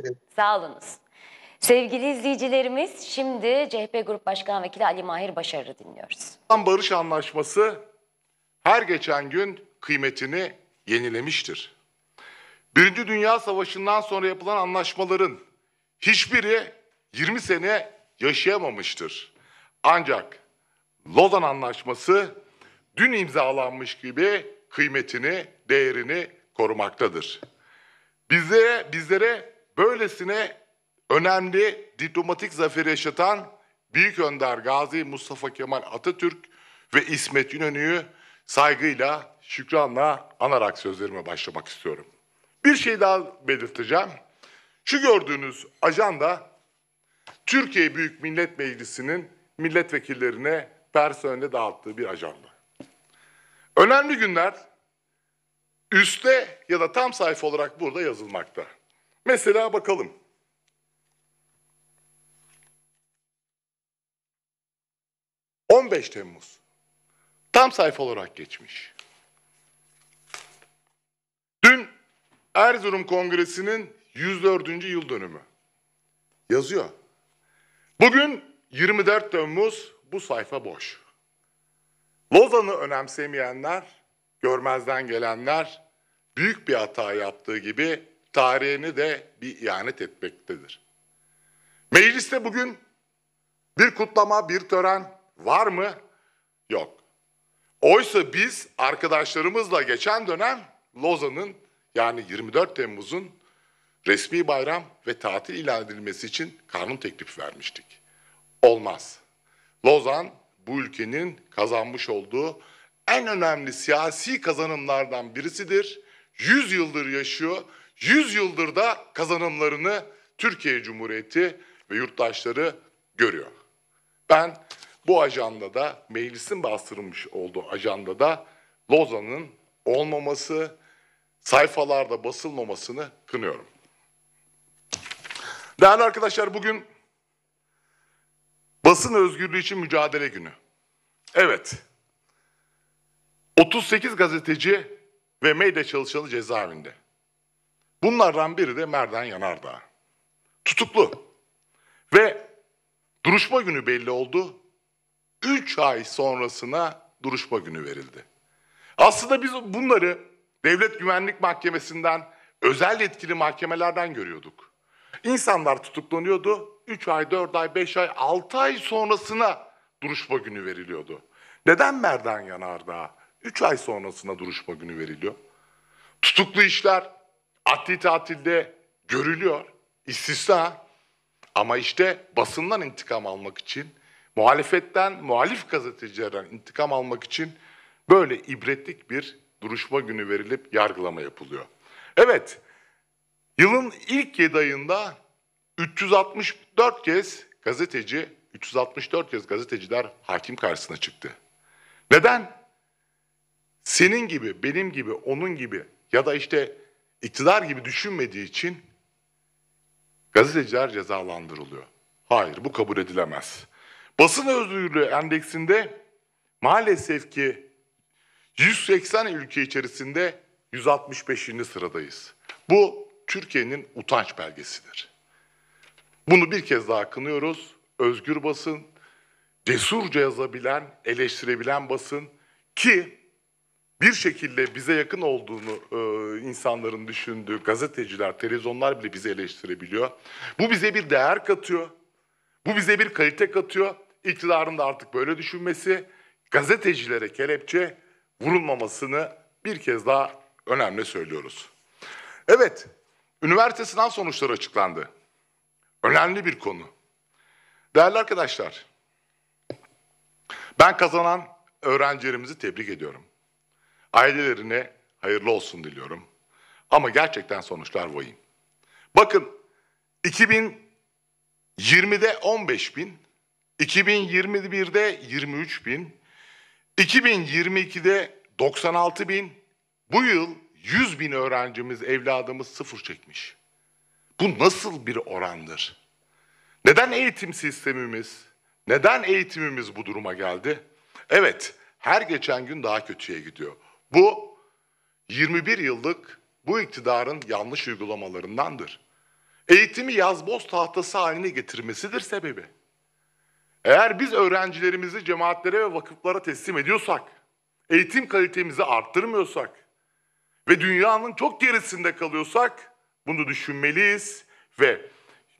ederim. Sağolunuz. Sevgili izleyicilerimiz şimdi CHP Grup Başkan Vekili Ali Mahir Başarı dinliyoruz. Barış Anlaşması her geçen gün kıymetini yenilemiştir. Birinci Dünya Savaşı'ndan sonra yapılan anlaşmaların hiçbiri 20 sene yaşayamamıştır. Ancak Lozan Anlaşması dün imzalanmış gibi kıymetini, değerini korumaktadır. Bizlere, bizlere Böylesine önemli diplomatik zafer yaşatan Büyük Önder Gazi Mustafa Kemal Atatürk ve İsmet İnönü'yü saygıyla, şükranla anarak sözlerime başlamak istiyorum. Bir şey daha belirteceğim. Şu gördüğünüz ajanda Türkiye Büyük Millet Meclisi'nin milletvekillerine personele dağıttığı bir ajanda. Önemli günler üstte ya da tam sayfa olarak burada yazılmakta. Mesela bakalım. ...15 Temmuz... ...tam sayfa olarak geçmiş. Dün Erzurum Kongresi'nin 104. yıl dönümü. Yazıyor. Bugün 24 Temmuz bu sayfa boş. Lozan'ı önemsemeyenler, görmezden gelenler büyük bir hata yaptığı gibi tarihini de bir ihanet etmektedir. Mecliste bugün bir kutlama, bir tören var mı? Yok. Oysa biz arkadaşlarımızla geçen dönem Lozan'ın yani 24 Temmuz'un resmi bayram ve tatil ilan edilmesi için kanun teklifi vermiştik. Olmaz. Lozan bu ülkenin kazanmış olduğu en önemli siyasi kazanımlardan birisidir. 100 yıldır yaşıyor 100 yıldır da kazanımlarını Türkiye Cumhuriyeti ve yurttaşları görüyor. Ben bu ajanda da meclisin bastırılmış olduğu ajanda da Lozan'ın olmaması, sayfalarda basılmamasını kınıyorum. Değerli arkadaşlar bugün basın özgürlüğü için mücadele günü. Evet. 38 gazeteci ve medya çalışanı cezaevinde. Bunlardan biri de Merdan Yanardağ. Tutuklu. Ve duruşma günü belli oldu. Üç ay sonrasına duruşma günü verildi. Aslında biz bunları Devlet Güvenlik Mahkemesi'nden, özel yetkili mahkemelerden görüyorduk. İnsanlar tutuklanıyordu. üç ay, dört ay, beş ay, altı ay sonrasına duruşma günü veriliyordu. Neden Merdan Yanardağ Üç ay sonrasına duruşma günü veriliyor? Tutuklu işler adli tatilde görülüyor, istisna. Ama işte basından intikam almak için, muhalefetten, muhalif gazetecilerden intikam almak için böyle ibretlik bir duruşma günü verilip yargılama yapılıyor. Evet, yılın ilk 7 ayında 364 kez gazeteci, 364 kez gazeteciler hakim karşısına çıktı. Neden? Senin gibi, benim gibi, onun gibi ya da işte iktidar gibi düşünmediği için gazeteciler cezalandırılıyor. Hayır bu kabul edilemez. Basın özgürlüğü endeksinde maalesef ki 180 ülke içerisinde 165. sıradayız. Bu Türkiye'nin utanç belgesidir. Bunu bir kez daha kınıyoruz. Özgür basın, cesurca yazabilen, eleştirebilen basın ki bir şekilde bize yakın olduğunu e, insanların düşündüğü gazeteciler, televizyonlar bile bizi eleştirebiliyor. Bu bize bir değer katıyor. Bu bize bir kalite katıyor. İktidarın da artık böyle düşünmesi gazetecilere kelepçe vurulmamasını bir kez daha önemli söylüyoruz. Evet, üniversite sınav sonuçları açıklandı. Önemli bir konu. Değerli arkadaşlar, ben kazanan öğrencilerimizi tebrik ediyorum. Ailelerine hayırlı olsun diliyorum. Ama gerçekten sonuçlar vahim. Bakın 2020'de 15 bin, 2021'de 23 bin, 2022'de 96 bin, bu yıl 100 bin öğrencimiz, evladımız sıfır çekmiş. Bu nasıl bir orandır? Neden eğitim sistemimiz, neden eğitimimiz bu duruma geldi? Evet, her geçen gün daha kötüye gidiyor. Bu 21 yıllık bu iktidarın yanlış uygulamalarındandır. Eğitimi yazboz tahtası haline getirmesidir sebebi. Eğer biz öğrencilerimizi cemaatlere ve vakıflara teslim ediyorsak, eğitim kalitemizi arttırmıyorsak ve dünyanın çok gerisinde kalıyorsak bunu düşünmeliyiz ve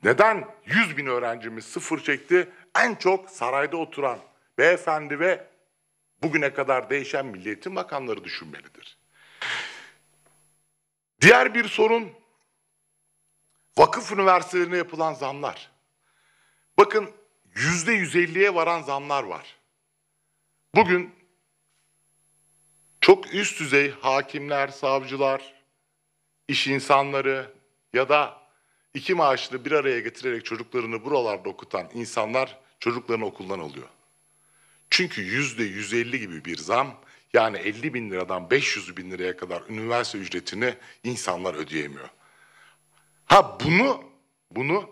neden 100 bin öğrencimiz sıfır çekti? En çok sarayda oturan beyefendi ve bugüne kadar değişen milliyetin makamları düşünmelidir. Diğer bir sorun vakıf üniversitelerine yapılan zamlar. Bakın yüzde yüz elliye varan zamlar var. Bugün çok üst düzey hakimler, savcılar, iş insanları ya da iki maaşlı bir araya getirerek çocuklarını buralarda okutan insanlar çocuklarını okuldan alıyor. Çünkü yüzde 150 gibi bir zam yani 50 bin liradan 500 bin liraya kadar üniversite ücretini insanlar ödeyemiyor. Ha bunu bunu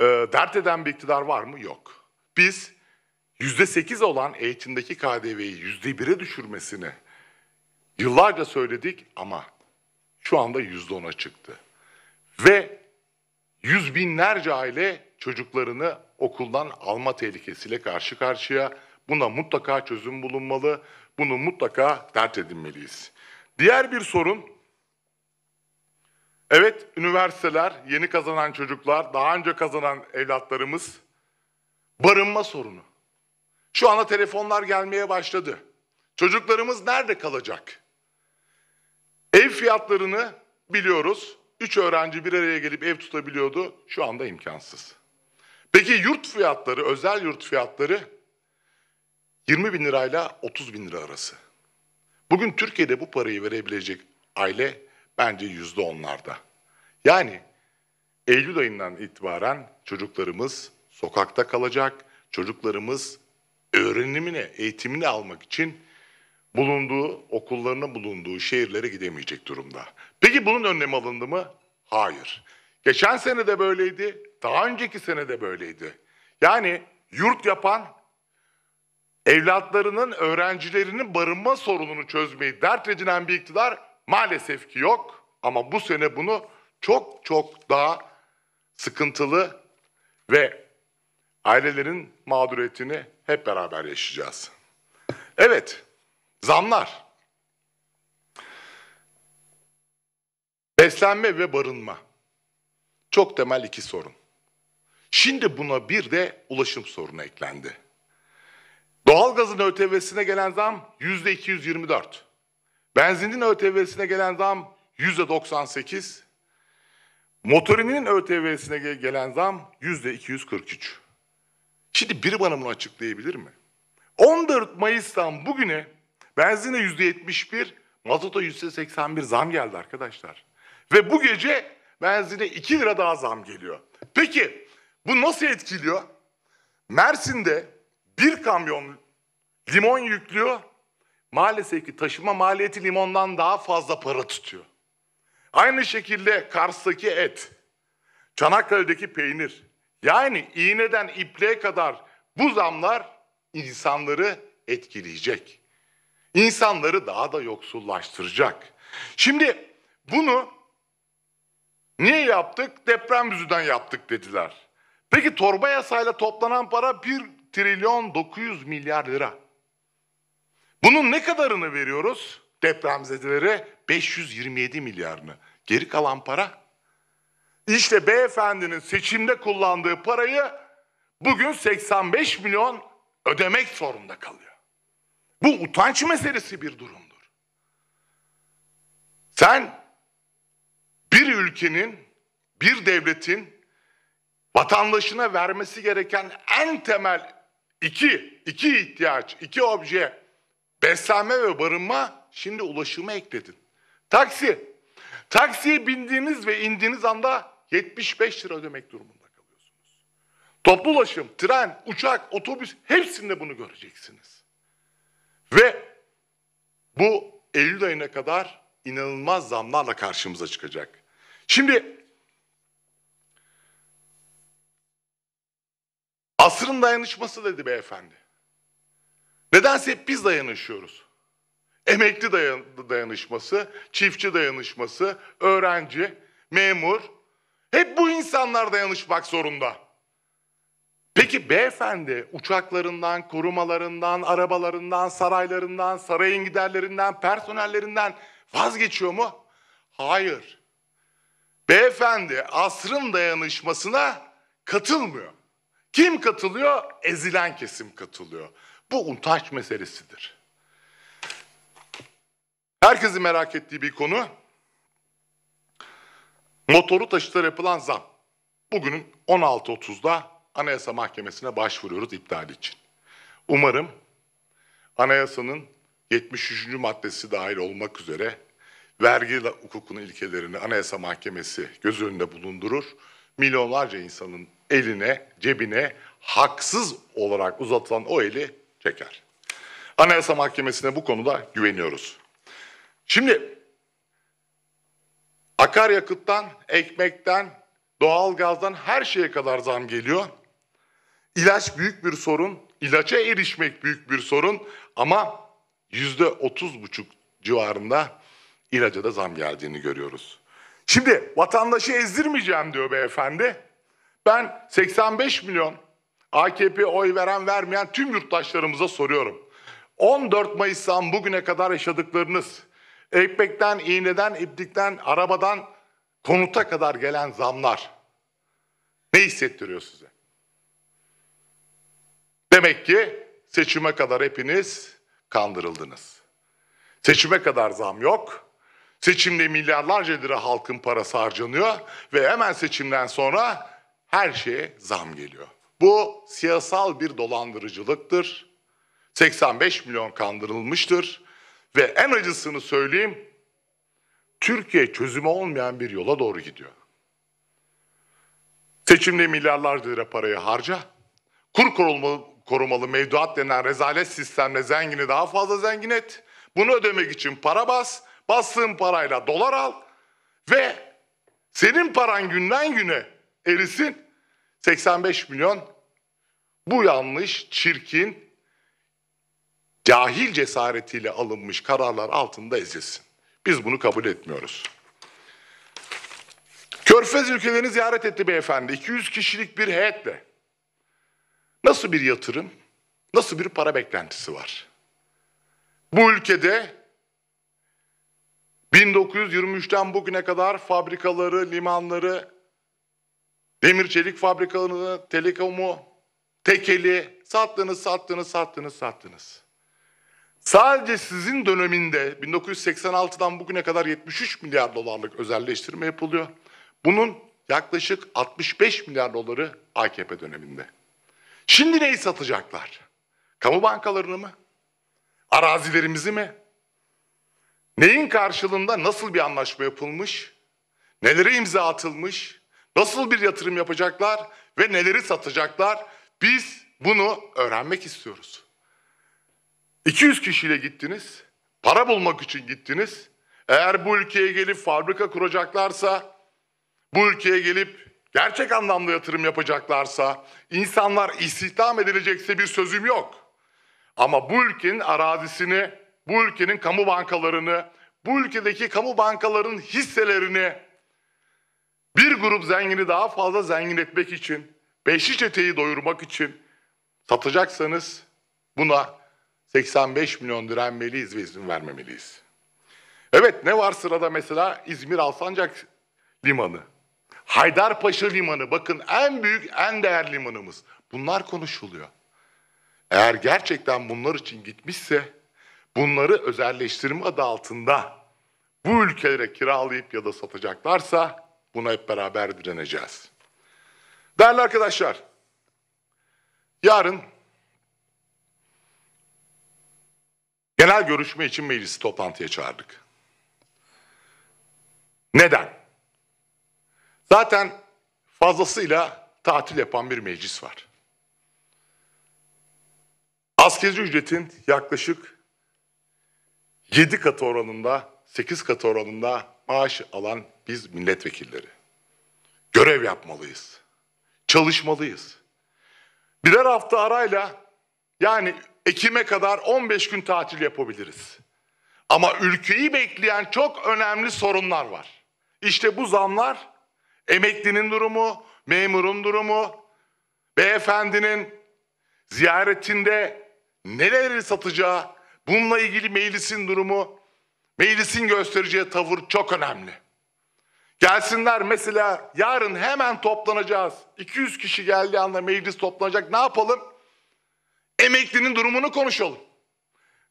e, dert eden bir iktidar var mı? Yok. Biz yüzde 8 olan eğitimdeki KDV'yi yüzde bire düşürmesini yıllarca söyledik ama şu anda yüzde ona çıktı. Ve yüz binlerce aile çocuklarını okuldan alma tehlikesiyle karşı karşıya Buna mutlaka çözüm bulunmalı. Bunu mutlaka dert edinmeliyiz. Diğer bir sorun, evet üniversiteler, yeni kazanan çocuklar, daha önce kazanan evlatlarımız barınma sorunu. Şu anda telefonlar gelmeye başladı. Çocuklarımız nerede kalacak? Ev fiyatlarını biliyoruz. Üç öğrenci bir araya gelip ev tutabiliyordu. Şu anda imkansız. Peki yurt fiyatları, özel yurt fiyatları 20 bin lirayla 30 bin lira arası. Bugün Türkiye'de bu parayı verebilecek aile bence yüzde onlarda. Yani Eylül ayından itibaren çocuklarımız sokakta kalacak, çocuklarımız öğrenimini, eğitimini almak için bulunduğu, okullarına bulunduğu şehirlere gidemeyecek durumda. Peki bunun önlemi alındı mı? Hayır. Geçen sene de böyleydi, daha önceki sene de böyleydi. Yani yurt yapan evlatlarının, öğrencilerinin barınma sorununu çözmeyi dert edinen bir iktidar maalesef ki yok. Ama bu sene bunu çok çok daha sıkıntılı ve ailelerin mağduriyetini hep beraber yaşayacağız. Evet, zamlar. Beslenme ve barınma. Çok temel iki sorun. Şimdi buna bir de ulaşım sorunu eklendi. Doğalgazın ÖTV'sine gelen zam yüzde 224. Benzinin ÖTV'sine gelen zam yüzde 98. Motorinin ÖTV'sine gelen zam yüzde 243. Şimdi biri bana bunu açıklayabilir mi? 14 Mayıs'tan bugüne benzine yüzde 71, mazota yüzde 81 zam geldi arkadaşlar. Ve bu gece benzine 2 lira daha zam geliyor. Peki bu nasıl etkiliyor? Mersin'de bir kamyon Limon yüklüyor. Maalesef ki taşıma maliyeti limondan daha fazla para tutuyor. Aynı şekilde Kars'taki et, Çanakkale'deki peynir. Yani iğneden ipliğe kadar bu zamlar insanları etkileyecek. İnsanları daha da yoksullaştıracak. Şimdi bunu niye yaptık? Deprem yüzünden yaptık dediler. Peki torba yasayla toplanan para 1 trilyon 900 milyar lira. Bunun ne kadarını veriyoruz? Depremzedelere 527 milyarını. Geri kalan para? İşte beyefendinin seçimde kullandığı parayı bugün 85 milyon ödemek zorunda kalıyor. Bu utanç meselesi bir durumdur. Sen bir ülkenin, bir devletin vatandaşına vermesi gereken en temel iki, iki ihtiyaç, iki obje Beslenme ve barınma şimdi ulaşımı ekledin. Taksi. Taksiye bindiğiniz ve indiğiniz anda 75 lira ödemek durumunda kalıyorsunuz. Toplu ulaşım, tren, uçak, otobüs hepsinde bunu göreceksiniz. Ve bu Eylül ayına kadar inanılmaz zamlarla karşımıza çıkacak. Şimdi asrın dayanışması dedi beyefendi. Nedense hep biz dayanışıyoruz. Emekli dayanışması, çiftçi dayanışması, öğrenci, memur. Hep bu insanlar dayanışmak zorunda. Peki beyefendi uçaklarından, korumalarından, arabalarından, saraylarından, sarayın giderlerinden, personellerinden vazgeçiyor mu? Hayır. Beyefendi asrın dayanışmasına katılmıyor. Kim katılıyor? Ezilen kesim katılıyor. Bu UNTAŞ meselesidir. Herkesi merak ettiği bir konu motoru taşıtlara yapılan zam. Bugünün 16.30'da Anayasa Mahkemesi'ne başvuruyoruz iptal için. Umarım anayasanın 73. maddesi dahil olmak üzere vergi hukukunun ilkelerini Anayasa Mahkemesi göz önünde bulundurur. Milyonlarca insanın eline, cebine haksız olarak uzatılan o eli çeker. Anayasa Mahkemesi'ne bu konuda güveniyoruz. Şimdi akaryakıttan, ekmekten, doğalgazdan her şeye kadar zam geliyor. İlaç büyük bir sorun, ilaça erişmek büyük bir sorun ama yüzde otuz buçuk civarında ilaca da zam geldiğini görüyoruz. Şimdi vatandaşı ezdirmeyeceğim diyor beyefendi. Ben 85 milyon AKP oy veren vermeyen tüm yurttaşlarımıza soruyorum. 14 Mayıs'tan bugüne kadar yaşadıklarınız, ekmekten, iğneden, iplikten, arabadan konuta kadar gelen zamlar ne hissettiriyor size? Demek ki seçime kadar hepiniz kandırıldınız. Seçime kadar zam yok. Seçimde milyarlarca lira halkın parası harcanıyor ve hemen seçimden sonra her şeye zam geliyor. Bu siyasal bir dolandırıcılıktır. 85 milyon kandırılmıştır. Ve en acısını söyleyeyim, Türkiye çözümü olmayan bir yola doğru gidiyor. Seçimde milyarlarca lira parayı harca, kur korumalı, korumalı mevduat denen rezalet sistemle zengini daha fazla zengin et, bunu ödemek için para bas, bastığın parayla dolar al ve senin paran günden güne erisin, 85 milyon bu yanlış, çirkin, cahil cesaretiyle alınmış kararlar altında ezilsin. Biz bunu kabul etmiyoruz. Körfez ülkelerini ziyaret etti beyefendi. 200 kişilik bir heyetle. Nasıl bir yatırım, nasıl bir para beklentisi var? Bu ülkede 1923'ten bugüne kadar fabrikaları, limanları, Demir çelik fabrikalarını, telekomu, tekeli sattınız, sattınız, sattınız, sattınız. Sadece sizin döneminde 1986'dan bugüne kadar 73 milyar dolarlık özelleştirme yapılıyor. Bunun yaklaşık 65 milyar doları AKP döneminde. Şimdi neyi satacaklar? Kamu bankalarını mı? Arazilerimizi mi? Neyin karşılığında nasıl bir anlaşma yapılmış? Nelere imza atılmış? Nasıl bir yatırım yapacaklar ve neleri satacaklar? Biz bunu öğrenmek istiyoruz. 200 kişiyle gittiniz, para bulmak için gittiniz. Eğer bu ülkeye gelip fabrika kuracaklarsa, bu ülkeye gelip gerçek anlamda yatırım yapacaklarsa, insanlar istihdam edilecekse bir sözüm yok. Ama bu ülkenin arazisini, bu ülkenin kamu bankalarını, bu ülkedeki kamu bankaların hisselerini bir grup zengini daha fazla zengin etmek için, beşli çeteyi doyurmak için satacaksanız buna 85 milyon direnmeliyiz ve izin vermemeliyiz. Evet ne var sırada mesela İzmir Alsancak Limanı. Haydarpaşa Limanı bakın en büyük en değerli limanımız. Bunlar konuşuluyor. Eğer gerçekten bunlar için gitmişse bunları özelleştirme adı altında bu ülkelere kiralayıp ya da satacaklarsa Buna hep beraber direneceğiz. Değerli arkadaşlar, yarın genel görüşme için meclisi toplantıya çağırdık. Neden? Zaten fazlasıyla tatil yapan bir meclis var. Asgari ücretin yaklaşık 7 katı oranında, 8 katı oranında maaş alan biz milletvekilleri görev yapmalıyız. Çalışmalıyız. Birer hafta arayla yani Ekim'e kadar 15 gün tatil yapabiliriz. Ama ülkeyi bekleyen çok önemli sorunlar var. İşte bu zamlar emeklinin durumu, memurun durumu, beyefendinin ziyaretinde neleri satacağı, bununla ilgili meclisin durumu, meclisin göstereceği tavır çok önemli. Gelsinler mesela yarın hemen toplanacağız. 200 kişi geldiği anda meclis toplanacak. Ne yapalım? Emeklinin durumunu konuşalım.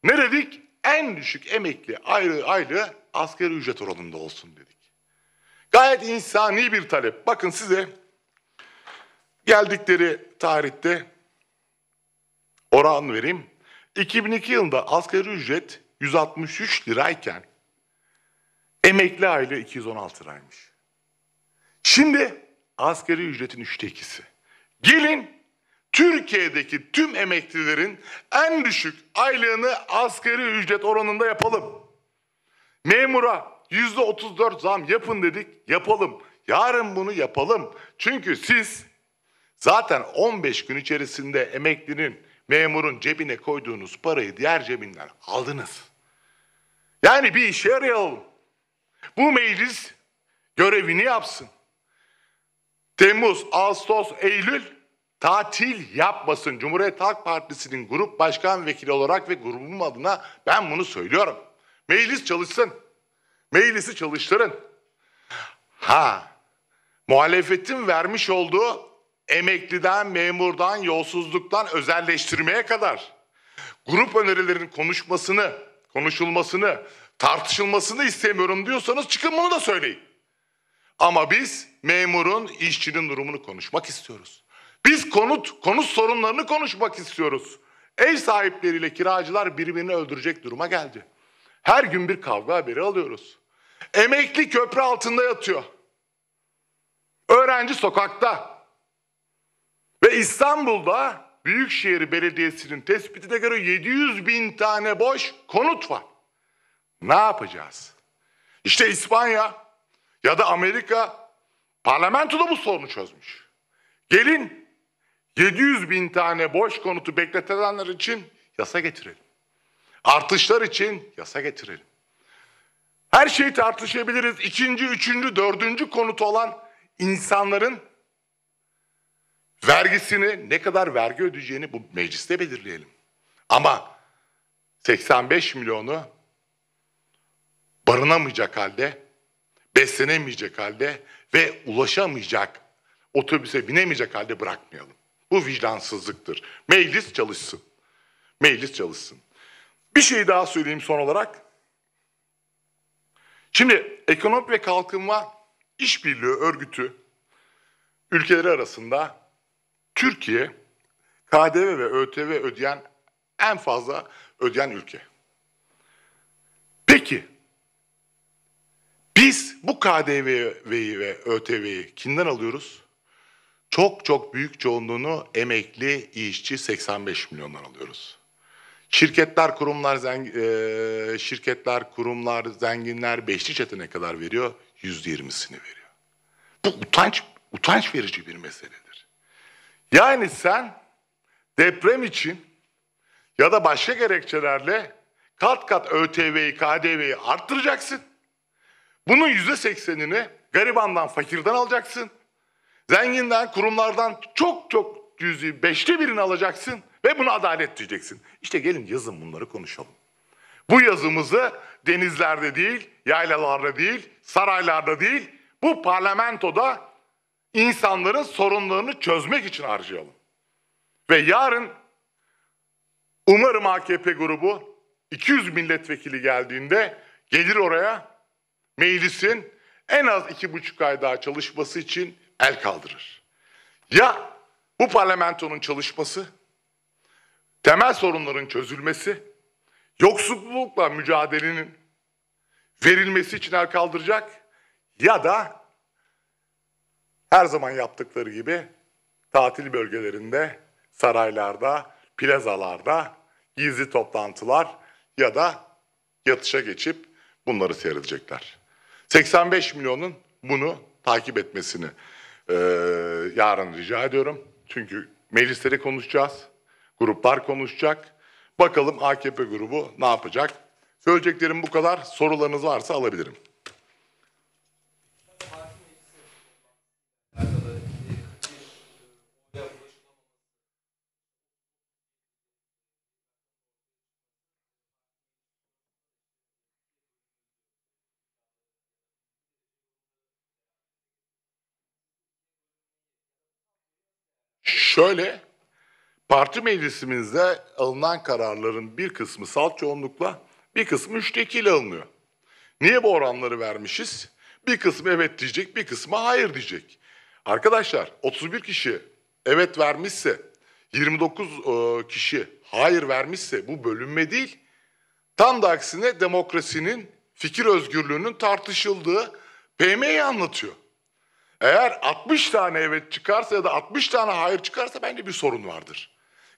Ne dedik? En düşük emekli ayrı ayrı askeri ücret oranında olsun dedik. Gayet insani bir talep. Bakın size geldikleri tarihte oran vereyim. 2002 yılında asgari ücret 163 lirayken Emekli aylığı 216 liraymış. Şimdi askeri ücretin üçte ikisi. Gelin Türkiye'deki tüm emeklilerin en düşük aylığını askeri ücret oranında yapalım. Memura yüzde 34 zam yapın dedik, yapalım. Yarın bunu yapalım. Çünkü siz zaten 15 gün içerisinde emeklinin, memurun cebine koyduğunuz parayı diğer cebinden aldınız. Yani bir işe yarayalım. Bu meclis görevini yapsın. Temmuz, Ağustos, Eylül tatil yapmasın. Cumhuriyet Halk Partisi'nin grup başkan vekili olarak ve grubum adına ben bunu söylüyorum. Meclis çalışsın. Meclisi çalıştırın. Ha, muhalefetin vermiş olduğu emekliden, memurdan, yolsuzluktan özelleştirmeye kadar grup önerilerinin konuşmasını, konuşulmasını, tartışılmasını istemiyorum diyorsanız çıkın bunu da söyleyin. Ama biz memurun, işçinin durumunu konuşmak istiyoruz. Biz konut, konut sorunlarını konuşmak istiyoruz. Ev sahipleriyle kiracılar birbirini öldürecek duruma geldi. Her gün bir kavga haberi alıyoruz. Emekli köprü altında yatıyor. Öğrenci sokakta. Ve İstanbul'da Büyükşehir Belediyesi'nin tespitine göre 700 bin tane boş konut var. Ne yapacağız? İşte İspanya ya da Amerika parlamentoda bu sorunu çözmüş. Gelin 700 bin tane boş konutu bekletenler için yasa getirelim. Artışlar için yasa getirelim. Her şeyi tartışabiliriz. İkinci, üçüncü, dördüncü konut olan insanların vergisini ne kadar vergi ödeyeceğini bu mecliste belirleyelim. Ama 85 milyonu barınamayacak halde, beslenemeyecek halde ve ulaşamayacak, otobüse binemeyecek halde bırakmayalım. Bu vicdansızlıktır. Meclis çalışsın. Meclis çalışsın. Bir şey daha söyleyeyim son olarak. Şimdi ekonomi ve kalkınma işbirliği örgütü ülkeleri arasında Türkiye KDV ve ÖTV ödeyen en fazla ödeyen ülke. Peki biz bu KDV'yi ve ÖTV'yi kimden alıyoruz? Çok çok büyük çoğunluğunu emekli işçi 85 milyondan alıyoruz. Şirketler, kurumlar, zengi, e, şirketler, kurumlar, zenginler beşli çetene kadar veriyor? Yüzde yirmisini veriyor. Bu utanç, utanç verici bir meseledir. Yani sen deprem için ya da başka gerekçelerle kat kat ÖTV'yi, KDV'yi arttıracaksın. Bunun yüzde seksenini garibandan, fakirden alacaksın. Zenginden, kurumlardan çok çok yüzü beşte birini alacaksın ve bunu adalet diyeceksin. İşte gelin yazın bunları konuşalım. Bu yazımızı denizlerde değil, yaylalarda değil, saraylarda değil, bu parlamentoda insanların sorunlarını çözmek için harcayalım. Ve yarın umarım AKP grubu 200 milletvekili geldiğinde gelir oraya meclisin en az iki buçuk ay daha çalışması için el kaldırır. Ya bu parlamentonun çalışması, temel sorunların çözülmesi, yoksullukla mücadelenin verilmesi için el kaldıracak ya da her zaman yaptıkları gibi tatil bölgelerinde, saraylarda, plazalarda gizli toplantılar ya da yatışa geçip bunları seyredecekler. 85 milyonun bunu takip etmesini e, yarın rica ediyorum. Çünkü meclisleri konuşacağız, gruplar konuşacak. Bakalım AKP grubu ne yapacak? Söyleyeceklerim bu kadar. Sorularınız varsa alabilirim. Şöyle, parti meclisimizde alınan kararların bir kısmı salt çoğunlukla, bir kısmı üçtekiyle alınıyor. Niye bu oranları vermişiz? Bir kısmı evet diyecek, bir kısmı hayır diyecek. Arkadaşlar 31 kişi evet vermişse, 29 e, kişi hayır vermişse bu bölünme değil. Tam da aksine demokrasinin, fikir özgürlüğünün tartışıldığı PM'yi anlatıyor. Eğer 60 tane evet çıkarsa ya da 60 tane hayır çıkarsa bence bir sorun vardır.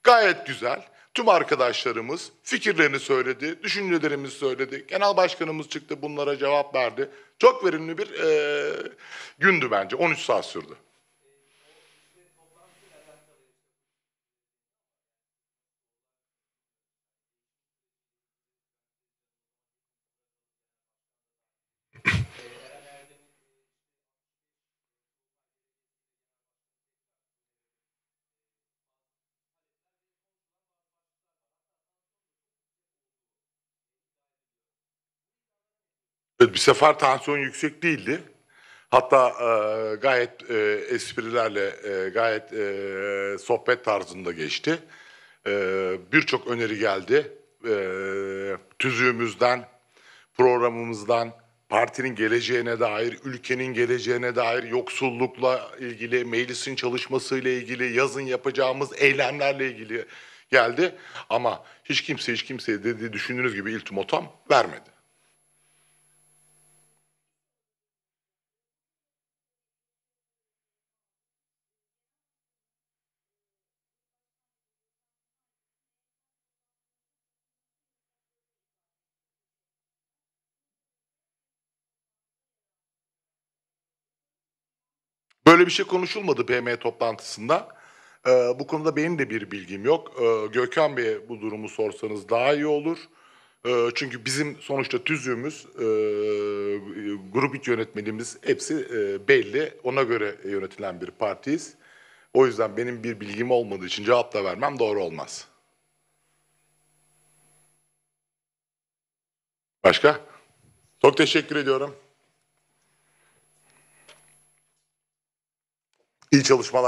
Gayet güzel. Tüm arkadaşlarımız fikirlerini söyledi, düşüncelerimizi söyledi. Genel başkanımız çıktı bunlara cevap verdi. Çok verimli bir e, gündü bence. 13 saat sürdü. Evet bir sefer tansiyon yüksek değildi. Hatta e, gayet e, esprilerle, e, gayet e, sohbet tarzında geçti. E, Birçok öneri geldi. E, tüzüğümüzden, programımızdan, partinin geleceğine dair, ülkenin geleceğine dair, yoksullukla ilgili, meclisin çalışmasıyla ilgili, yazın yapacağımız eylemlerle ilgili geldi. Ama hiç kimse hiç kimseye dediği düşündüğünüz gibi iltimatom vermedi. Böyle bir şey konuşulmadı PM toplantısında. Ee, bu konuda benim de bir bilgim yok. Ee, Gökhan Bey'e bu durumu sorsanız daha iyi olur. Ee, çünkü bizim sonuçta tüzüğümüz, e, grup iç yönetmeliğimiz, hepsi e, belli. Ona göre yönetilen bir partiyiz. O yüzden benim bir bilgim olmadığı için cevap da vermem doğru olmaz. Başka? Çok teşekkür ediyorum. İyi çalışmalar.